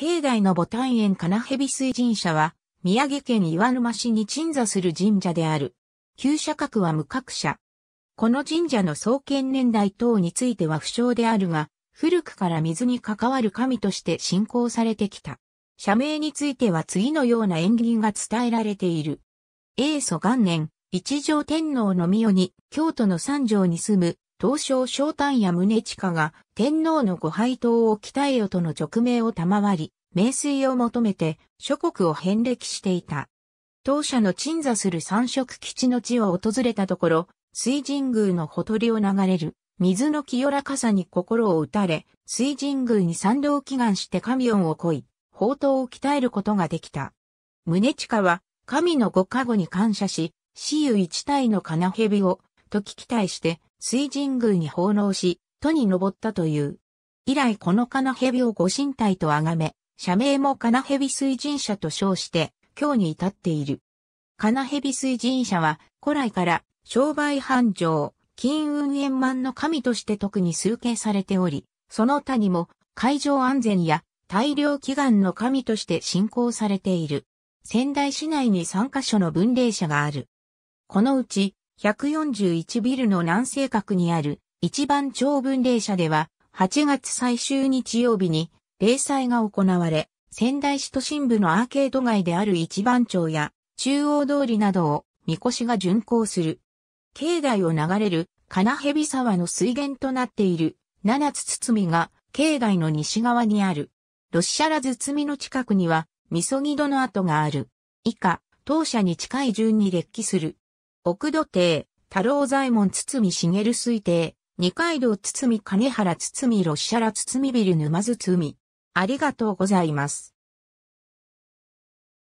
境内の母丹園金蛇水神社は、宮城県岩沼市に鎮座する神社である。旧社格は無格社。この神社の創建年代等については不詳であるが、古くから水に関わる神として信仰されてきた。社名については次のような縁起が伝えられている。英祖元年、一条天皇の御代に、京都の三条に住む、東照正丹や宗近が、天皇のご配当を鍛えよとの勅命を賜り、名水を求めて諸国を遍歴していた。当社の鎮座する三色基地の地を訪れたところ、水神宮のほとりを流れる水の清らかさに心を打たれ、水神宮に賛同祈願して神音を恋、宝刀を鍛えることができた。宗近は神のご加護に感謝し、私有一体の金蛇をとき、期待して水神宮に奉納し、都に登ったという。以来この金蛇をご神体と崇め、社名も金蛇水神社と称して、今日に至っている。金蛇水神社は、古来から商売繁盛、金運円満の神として特に崇敬されており、その他にも海上安全や大量祈願の神として信仰されている。仙台市内に3カ所の分霊社がある。このうち、141ビルの南西角にある一番長分霊社では、8月最終日曜日に例祭が行われ、仙台市都心部のアーケード街である一番町や中央通りなどをみこしが巡行する。境内を流れる金蛇沢の水源となっている七つ包みが境内の西側にある。ロシャラ包みの近くには、みそぎ戸の跡がある。以下、当社に近い順に列記する。奥土邸、太郎左衛門包み茂水亭、二階堂包み金原包みロシャラ包みビル沼包ありがとうございます。